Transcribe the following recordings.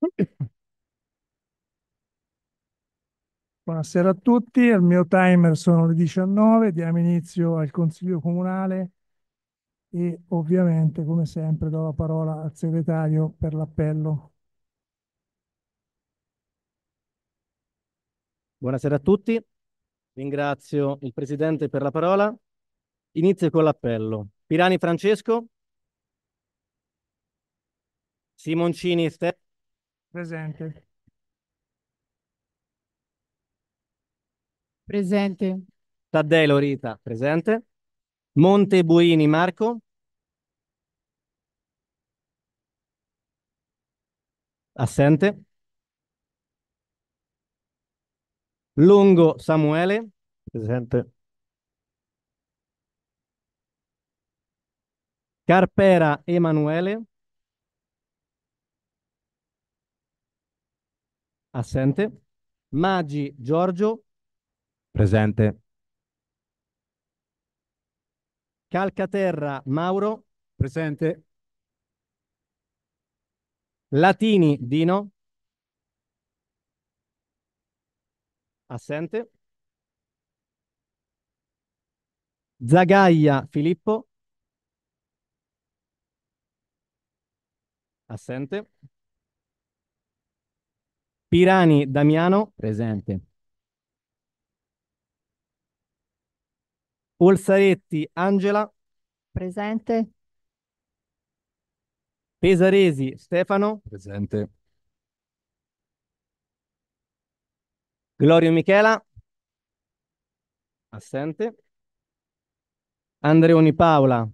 Buonasera a tutti, il mio timer sono le 19, diamo inizio al Consiglio Comunale e ovviamente, come sempre, do la parola al segretario per l'appello. Buonasera a tutti, ringrazio il Presidente per la parola. Inizio con l'appello. Pirani Francesco, Simoncini Stefano, Presente. Presente. Taddei Lorita, presente. Monte Buini Marco. Assente. Longo Samuele. Presente. Carpera Emanuele. Assente. Maggi Giorgio. Presente. Calcaterra Mauro. Presente. Latini Dino. Assente. Zagaia Filippo. Assente. Pirani Damiano. Presente. Olsaretti Angela. Presente. Pesaresi Stefano. Presente. Glorio Michela. Assente. Andreoni Paola.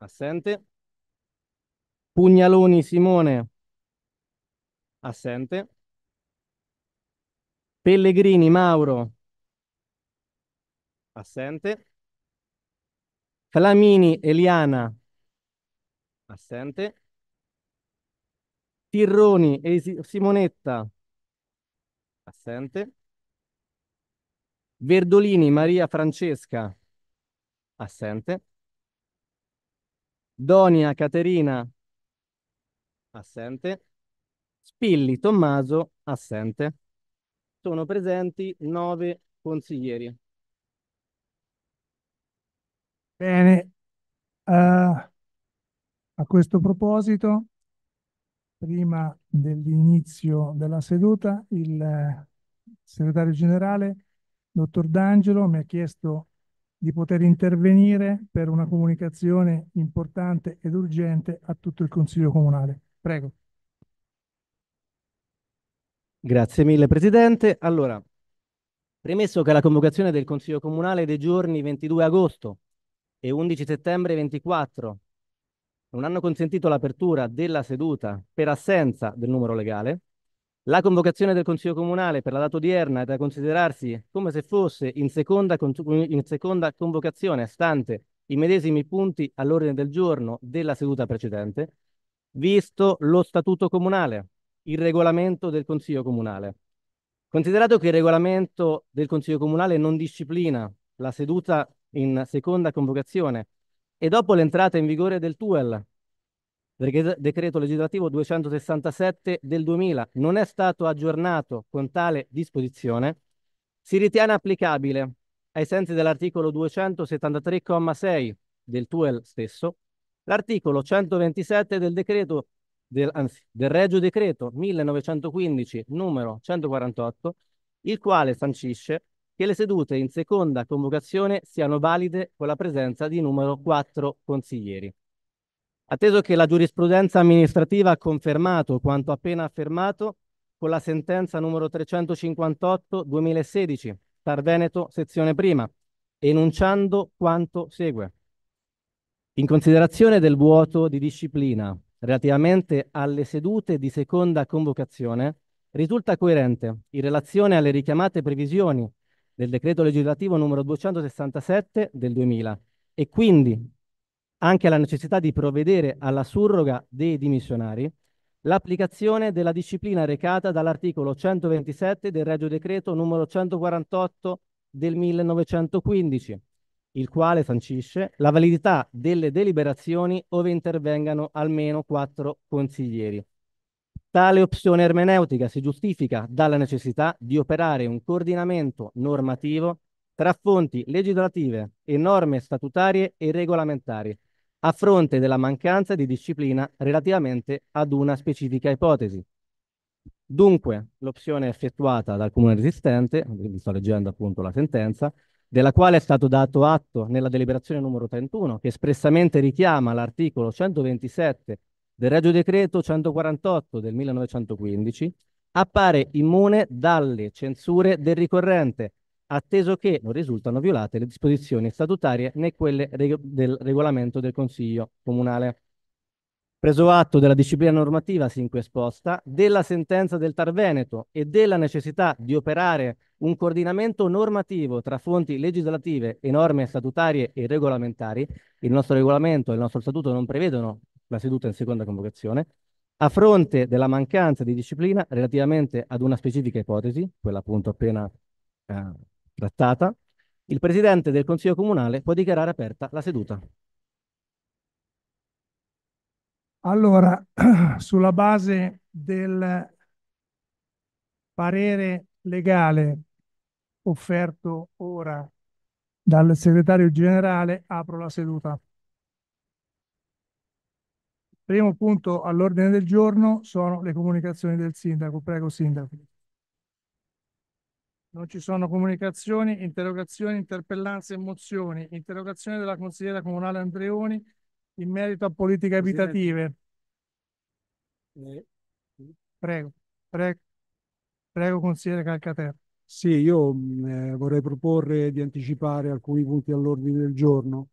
Assente. Pugnaloni Simone. Presente assente. Pellegrini Mauro, assente. Flamini Eliana, assente. Tirroni e Simonetta, assente. Verdolini Maria Francesca, assente. Donia Caterina, assente. Spilli Tommaso assente. Sono presenti nove consiglieri. Bene, uh, a questo proposito, prima dell'inizio della seduta, il eh, segretario generale, dottor D'Angelo, mi ha chiesto di poter intervenire per una comunicazione importante ed urgente a tutto il Consiglio Comunale. Prego. Grazie mille Presidente. Allora, premesso che la convocazione del Consiglio Comunale dei giorni 22 agosto e 11 settembre 24 non hanno consentito l'apertura della seduta per assenza del numero legale, la convocazione del Consiglio Comunale per la data odierna è da considerarsi come se fosse in seconda, in seconda convocazione, stante i medesimi punti all'ordine del giorno della seduta precedente, visto lo statuto comunale, il regolamento del Consiglio Comunale. Considerato che il regolamento del Consiglio Comunale non disciplina la seduta in seconda convocazione e dopo l'entrata in vigore del TUEL, decreto legislativo 267 del 2000, non è stato aggiornato con tale disposizione, si ritiene applicabile ai sensi dell'articolo 273,6 del TUEL stesso, l'articolo 127 del decreto del, anzi, del Regio Decreto 1915 numero 148, il quale sancisce che le sedute in seconda convocazione siano valide con la presenza di numero 4 consiglieri. Atteso che la giurisprudenza amministrativa ha confermato quanto appena affermato con la sentenza numero 358-2016, Tar Veneto, sezione prima, enunciando quanto segue. In considerazione del vuoto di disciplina relativamente alle sedute di seconda convocazione risulta coerente in relazione alle richiamate previsioni del decreto legislativo numero 267 del 2000 e quindi anche alla necessità di provvedere alla surroga dei dimissionari l'applicazione della disciplina recata dall'articolo 127 del Regio Decreto numero 148 del 1915 il quale sancisce la validità delle deliberazioni ove intervengano almeno quattro consiglieri. Tale opzione ermeneutica si giustifica dalla necessità di operare un coordinamento normativo tra fonti legislative e norme statutarie e regolamentari, a fronte della mancanza di disciplina relativamente ad una specifica ipotesi. Dunque, l'opzione effettuata dal comune resistente, vi sto leggendo appunto la sentenza, della quale è stato dato atto nella deliberazione numero 31, che espressamente richiama l'articolo 127 del Regio Decreto 148 del 1915, appare immune dalle censure del ricorrente, atteso che non risultano violate le disposizioni statutarie né quelle reg del regolamento del Consiglio Comunale. Preso atto della disciplina normativa sin qui esposta, della sentenza del Tar Veneto e della necessità di operare un coordinamento normativo tra fonti legislative e norme statutarie e regolamentari, il nostro regolamento e il nostro statuto non prevedono la seduta in seconda convocazione, a fronte della mancanza di disciplina relativamente ad una specifica ipotesi, quella appunto appena eh, trattata, il Presidente del Consiglio Comunale può dichiarare aperta la seduta. Allora, sulla base del parere legale offerto ora dal segretario generale, apro la seduta. Primo punto all'ordine del giorno sono le comunicazioni del sindaco. Prego, sindaco. Non ci sono comunicazioni, interrogazioni, interpellanze e mozioni. Interrogazione della consigliera comunale Andreoni in merito a politiche abitative. Eh, prego, prego, prego consigliere Calcaterra. Sì, io mm, eh, vorrei proporre di anticipare alcuni punti all'ordine del giorno,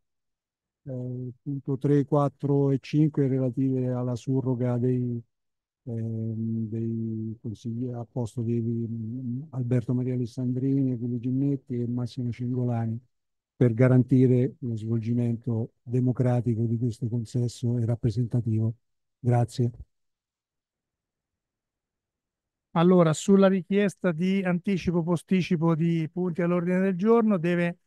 eh, punto 3, 4 e 5 relative alla surroga dei, ehm, dei consigli a posto di, mh, mm, Alberto Maria Alessandrini, Guido Ginnetti e Massimo Cingolani per garantire lo svolgimento democratico di questo consesso e rappresentativo. Grazie. Allora, sulla richiesta di anticipo posticipo di punti all'ordine del giorno deve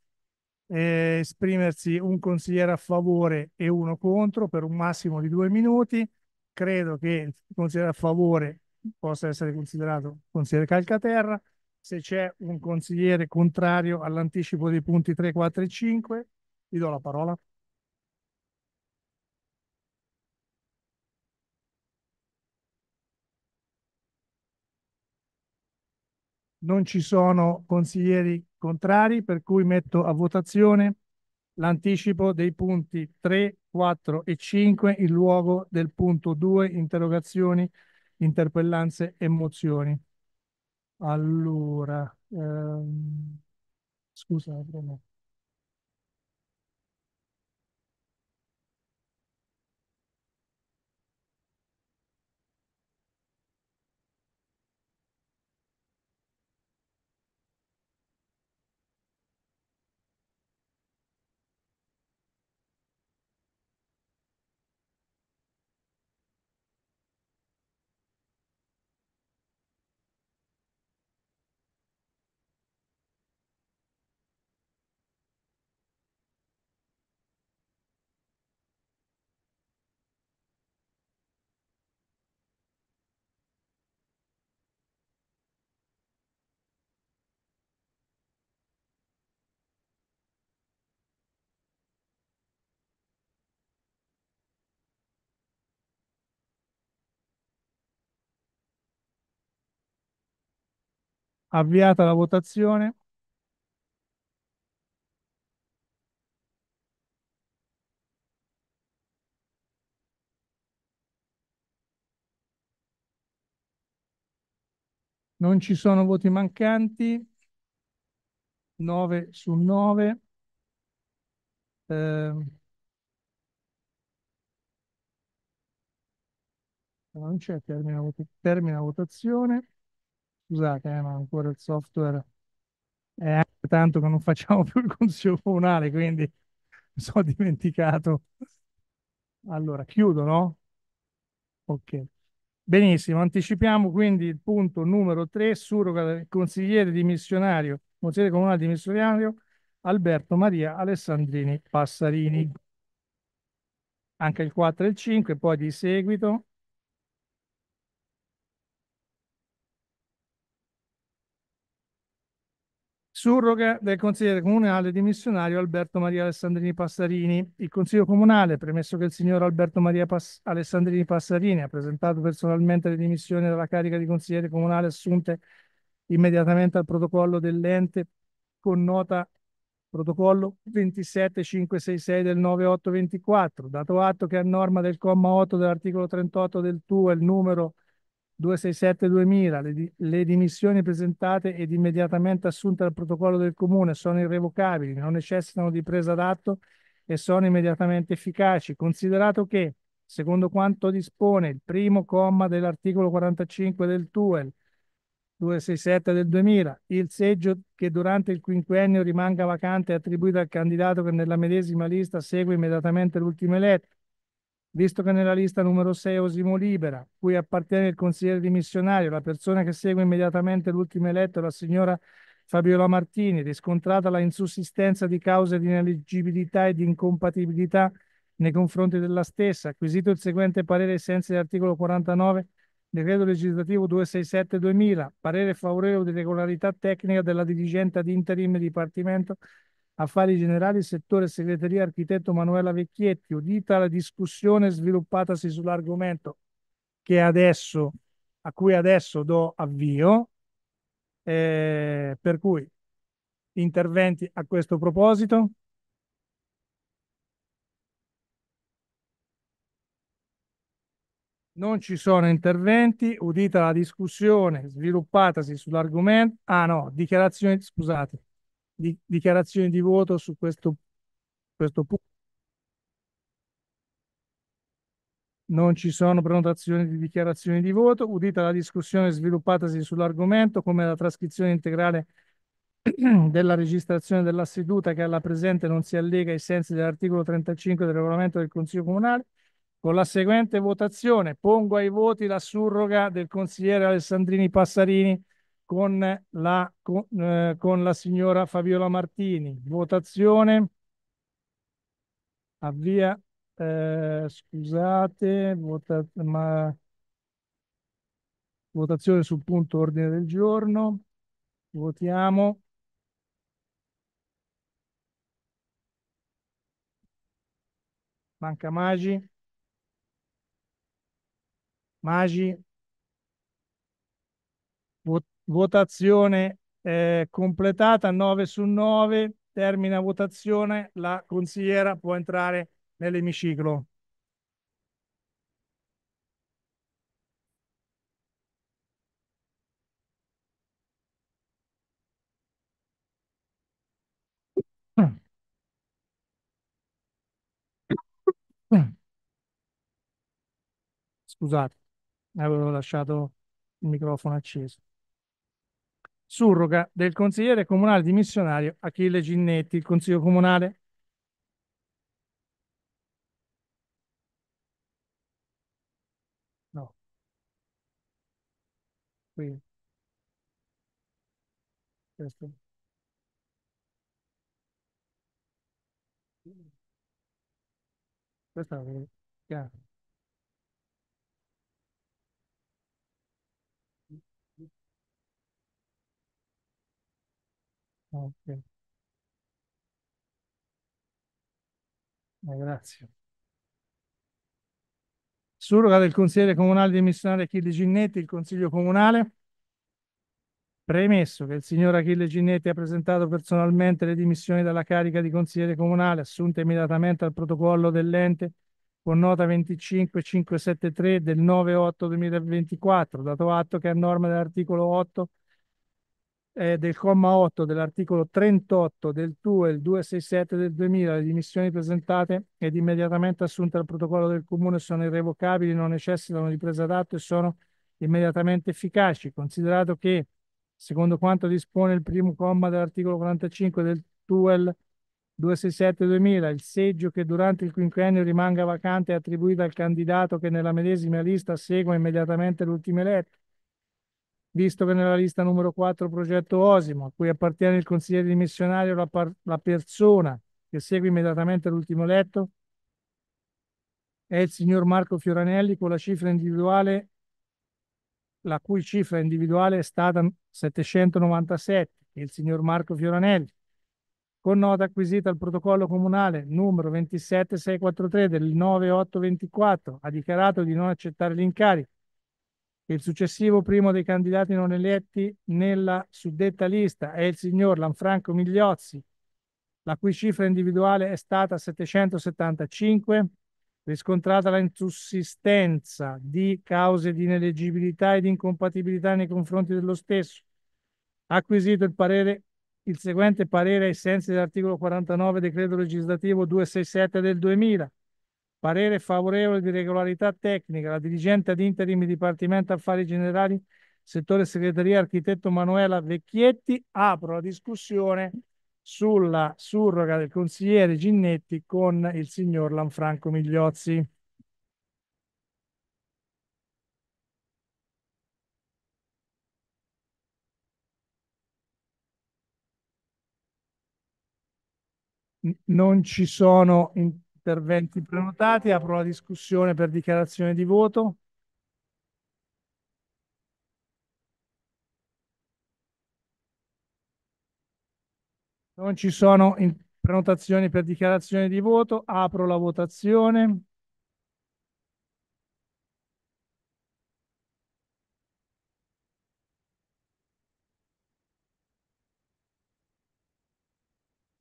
eh, esprimersi un consigliere a favore e uno contro per un massimo di due minuti. Credo che il consigliere a favore possa essere considerato consigliere Calcaterra. Se c'è un consigliere contrario all'anticipo dei punti 3, 4 e 5, vi do la parola. Non ci sono consiglieri contrari, per cui metto a votazione l'anticipo dei punti 3, 4 e 5 in luogo del punto 2, interrogazioni, interpellanze e mozioni. Allora, ehm, scusa, premo. Avviata la votazione. Non ci sono voti mancanti. 9 su 9. Eh, non c'è, termina, termina votazione scusate, eh, ma ancora il software è anche tanto che non facciamo più il consiglio comunale, quindi mi sono dimenticato. Allora, chiudo, no? Ok. Benissimo, anticipiamo quindi il punto numero 3, surroga del consigliere dimissionario, consigliere comunale dimissionario Alberto Maria Alessandrini Passarini. Anche il 4 e il 5, poi di seguito surroga del consigliere comunale dimissionario Alberto Maria Alessandrini Passarini. Il Consiglio Comunale, premesso che il signor Alberto Maria Pass- Alessandrini Passarini ha presentato personalmente le dimissioni dalla carica di consigliere comunale assunte immediatamente al protocollo dell'ente con nota protocollo 27566 del 9824, dato atto che a norma del comma 8 dell'articolo 38 del TUE il numero 267-2000, le, di, le dimissioni presentate ed immediatamente assunte dal protocollo del comune sono irrevocabili, non necessitano di presa d'atto e sono immediatamente efficaci, considerato che, secondo quanto dispone il primo comma dell'articolo 45 del TUEL 267 del 2000, il seggio che durante il quinquennio rimanga vacante è attribuito al candidato che nella medesima lista segue immediatamente l'ultimo eletto, visto che nella lista numero 6 Osimo Libera, cui appartiene il consigliere dimissionario, la persona che segue immediatamente l'ultimo eletto, la signora Fabiola Martini, riscontrata la insussistenza di cause di ineleggibilità e di incompatibilità nei confronti della stessa, acquisito il seguente parere ai sensi dell'articolo 49 decreto legislativo 267-2000, parere favorevole di regolarità tecnica della dirigente ad interim dipartimento Affari Generali, settore segreteria, architetto Manuela Vecchietti, udita la discussione sviluppatasi sull'argomento che adesso, a cui adesso do avvio, eh, per cui interventi a questo proposito? Non ci sono interventi, udita la discussione sviluppatasi sull'argomento. Ah no, dichiarazione, scusate di, dichiarazioni di voto su questo, questo punto. Non ci sono prenotazioni di dichiarazioni di voto. Udita la discussione sviluppatasi sull'argomento, come la trascrizione integrale della registrazione della seduta che alla presente non si allega ai sensi dell'articolo 35 del regolamento del Consiglio Comunale, con la seguente votazione pongo ai voti la surroga del consigliere Alessandrini Passarini con la, con, eh, con la signora Fabiola Martini. Votazione. Avvia. Eh, scusate, vota, ma... votazione sul punto ordine del giorno. Votiamo. Manca Magi. Magi. Vot votazione eh, completata 9 su 9, termina votazione, la consigliera può entrare nell'emiciclo. Scusate, avevo lasciato il microfono acceso surroga del consigliere comunale dimissionario Achille Ginnetti, il Consiglio Comunale. No. Qui. Questo. Questa è chiaro. Ok, eh, grazie. Surroga del consigliere comunale di missionario Achille Ginnetti, il consiglio comunale. Premesso che il signor Achille Ginnetti ha presentato personalmente le dimissioni dalla carica di consigliere comunale assunte immediatamente al protocollo dell'ente con nota 25573 del 9-8-2024, dato atto che a norma dell'articolo 8 eh, del comma 8 dell'articolo 38 del TUEL 267 del 2000 le dimissioni presentate ed immediatamente assunte al protocollo del comune sono irrevocabili, non necessitano di presa d'atto e sono immediatamente efficaci, considerato che, secondo quanto dispone il primo comma dell'articolo 45 del TUEL 267-2000, il seggio che durante il quinquennio rimanga vacante è attribuito al candidato che nella medesima lista segue immediatamente l'ultimo eletto visto che nella lista numero 4 progetto Osimo, a cui appartiene il consigliere dimissionario la, par- la persona che segue immediatamente l'ultimo letto è il signor Marco Fioranelli con la cifra individuale, la cui cifra individuale è stata 797, il signor Marco Fioranelli, con nota acquisita al protocollo comunale numero 27643 del 9824, ha dichiarato di non accettare l'incarico il successivo primo dei candidati non eletti nella suddetta lista è il signor Lanfranco Migliozzi, la cui cifra individuale è stata 775, riscontrata la insussistenza di cause di ineleggibilità e di incompatibilità nei confronti dello stesso, acquisito il parere il seguente parere ai sensi dell'articolo 49 decreto legislativo 267 del 2000 Parere favorevole di regolarità tecnica. La dirigente ad interim Dipartimento Affari Generali, settore segreteria, architetto Manuela Vecchietti. Apro la discussione sulla surroga del consigliere Ginnetti con il signor Lanfranco Migliozzi. Non ci sono in Interventi prenotati, apro la discussione per dichiarazione di voto. Non ci sono prenotazioni per dichiarazione di voto, apro la votazione.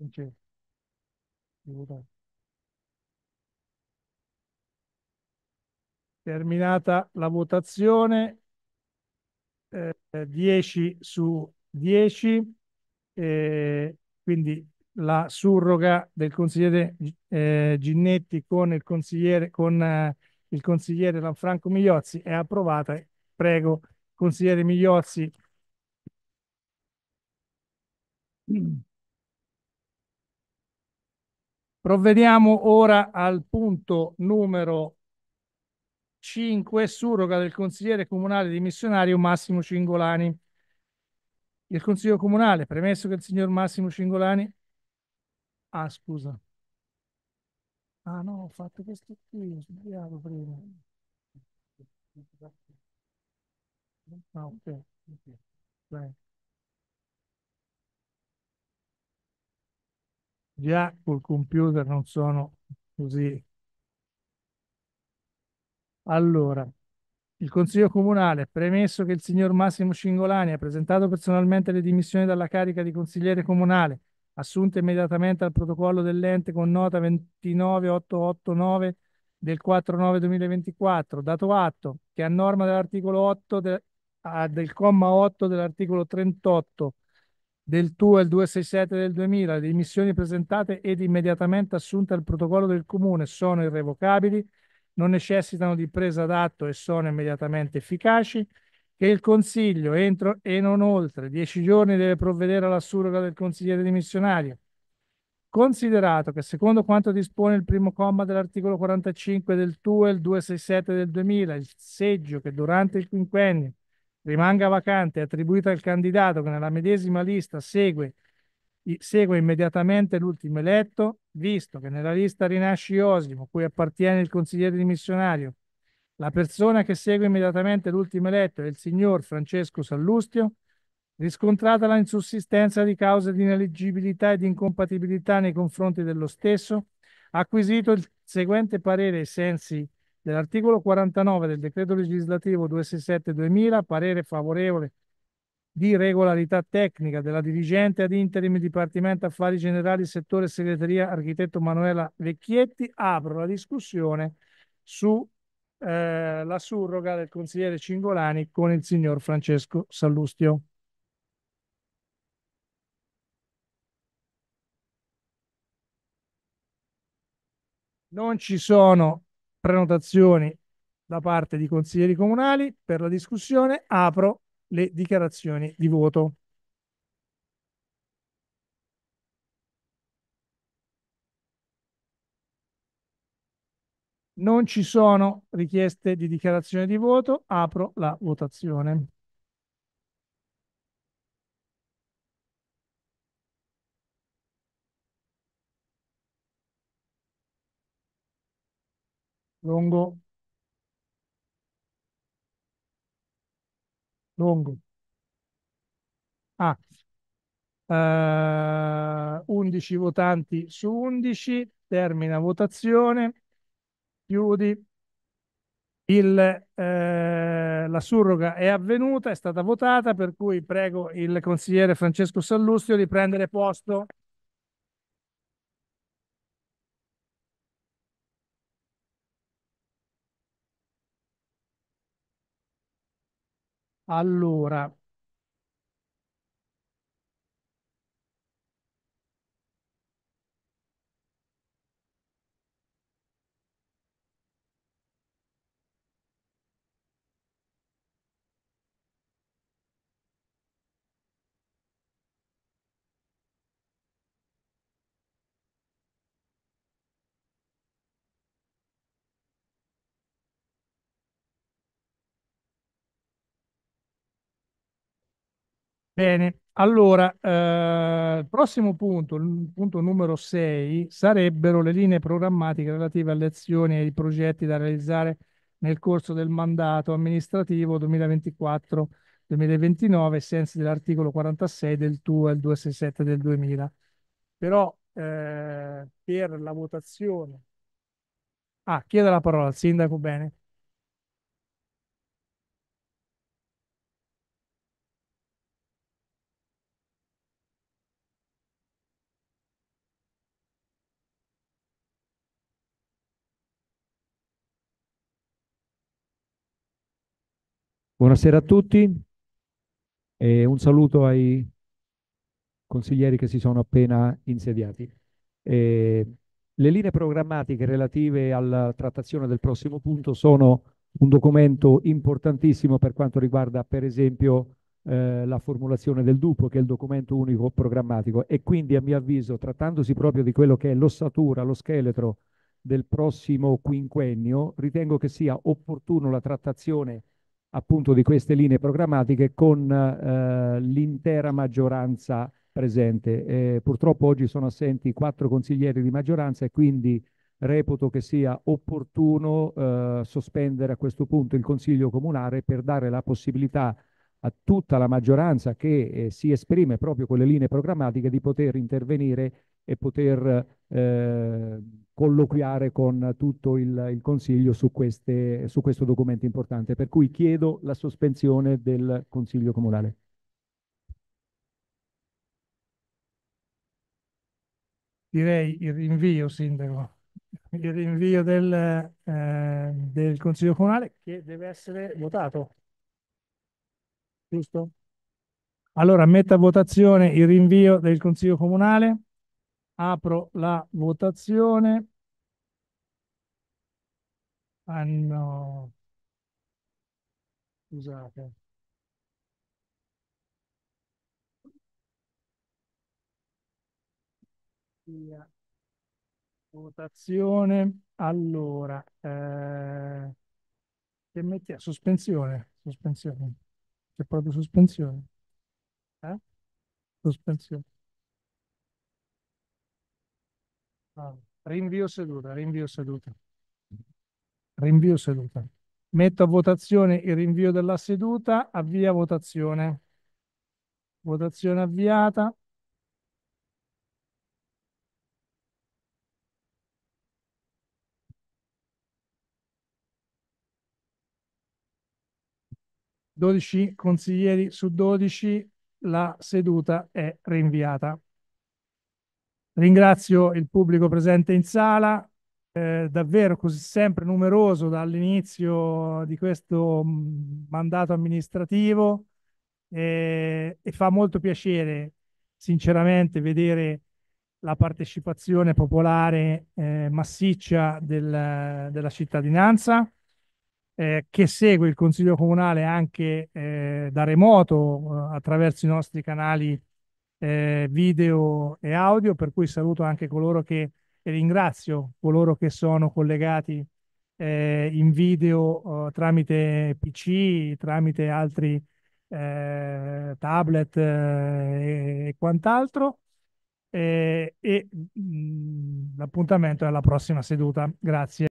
Okay. Terminata la votazione, eh, 10 su 10, eh, quindi la surroga del consigliere eh, Ginnetti con il consigliere, con, eh, il consigliere Lanfranco Migliozzi è approvata. Prego, consigliere Migliozzi. Provvediamo ora al punto numero 5. Surroga del consigliere comunale dimissionario Massimo Cingolani. Il consiglio comunale, premesso che il signor Massimo Cingolani... Ah, scusa. Ah no, ho fatto questo qui, ho sbagliato prima. Ah, ok. Bene. Già col computer non sono così allora, il Consiglio Comunale, premesso che il signor Massimo Cingolani ha presentato personalmente le dimissioni dalla carica di consigliere comunale, assunte immediatamente al protocollo dell'ente con nota 29889 del 4-9-2024, dato atto che a norma dell'articolo 8 de, a, del comma 8 dell'articolo 38 del TUEL 267 del 2000, le dimissioni presentate ed immediatamente assunte al protocollo del Comune sono irrevocabili non necessitano di presa d'atto e sono immediatamente efficaci, che il Consiglio entro e non oltre dieci giorni deve provvedere alla surroga del consigliere dimissionario, Considerato che secondo quanto dispone il primo comma dell'articolo 45 del TUEL 267 del 2000, il seggio che durante il quinquennio rimanga vacante è attribuito al candidato che nella medesima lista segue, segue immediatamente l'ultimo eletto, visto che nella lista Rinasci Osimo, cui appartiene il consigliere dimissionario, la persona che segue immediatamente l'ultimo eletto è il signor Francesco Sallustio, riscontrata la insussistenza di cause di ineleggibilità e di incompatibilità nei confronti dello stesso, acquisito il seguente parere ai sensi dell'articolo 49 del decreto legislativo 267-2000, parere favorevole di regolarità tecnica della dirigente ad interim Dipartimento Affari Generali Settore Segreteria Architetto Manuela Vecchietti, apro la discussione sulla eh, surroga del consigliere Cingolani con il signor Francesco Sallustio. Non ci sono prenotazioni da parte di consiglieri comunali per la discussione. Apro le dichiarazioni di voto. Non ci sono richieste di dichiarazione di voto, apro la votazione. Longo Lungo. Ah, eh, 11 votanti su 11, termina votazione, chiudi. Il, eh, la surroga è avvenuta, è stata votata, per cui prego il consigliere Francesco Sallustio di prendere posto. Allora, Bene, allora, eh, il prossimo punto, il punto numero 6, sarebbero le linee programmatiche relative alle azioni e ai progetti da realizzare nel corso del mandato amministrativo 2024-2029, ai sensi dell'articolo 46 del TUA e il 267 del 2000. Però eh, per la votazione... Ah, chiedo la parola al sindaco, bene. Buonasera a tutti e un saluto ai consiglieri che si sono appena insediati. Eh, le linee programmatiche relative alla trattazione del prossimo punto sono un documento importantissimo per quanto riguarda per esempio eh, la formulazione del DUPO che è il documento unico programmatico e quindi a mio avviso trattandosi proprio di quello che è l'ossatura, lo scheletro del prossimo quinquennio ritengo che sia opportuno la trattazione appunto di queste linee programmatiche con eh, l'intera maggioranza presente. Eh, purtroppo oggi sono assenti quattro consiglieri di maggioranza e quindi reputo che sia opportuno eh, sospendere a questo punto il Consiglio Comunale per dare la possibilità a tutta la maggioranza che eh, si esprime proprio con le linee programmatiche di poter intervenire e poter eh, colloquiare con tutto il, il Consiglio su, queste, su questo documento importante. Per cui chiedo la sospensione del Consiglio Comunale. direi il rinvio, Sindaco, il rinvio del, eh, del, Consiglio Comunale che deve essere votato. Giusto? Allora, metto a votazione il rinvio del Consiglio Comunale. Apro la votazione. Ah no. Scusate. Via. Votazione. Allora, eh, che mettiamo? Sospensione. Sospensione. C'è proprio sospensione. Eh? Sospensione. rinvio seduta, rinvio seduta. Rinvio seduta. Metto a votazione il rinvio della seduta, avvia votazione. Votazione avviata. Dodici consiglieri su dodici, la seduta è rinviata. Ringrazio il pubblico presente in sala, eh, davvero così sempre numeroso dall'inizio di questo mm, mandato amministrativo eh, e fa molto piacere sinceramente vedere la partecipazione popolare eh, massiccia del, della cittadinanza eh, che segue il Consiglio Comunale anche eh, da remoto eh, attraverso i nostri canali eh, video e audio, per cui saluto anche coloro che e ringrazio coloro che sono collegati eh, in video eh, tramite PC, tramite altri eh, tablet eh, e, quant'altro. Eh, e, e mm, mh, l'appuntamento è alla prossima seduta. Grazie.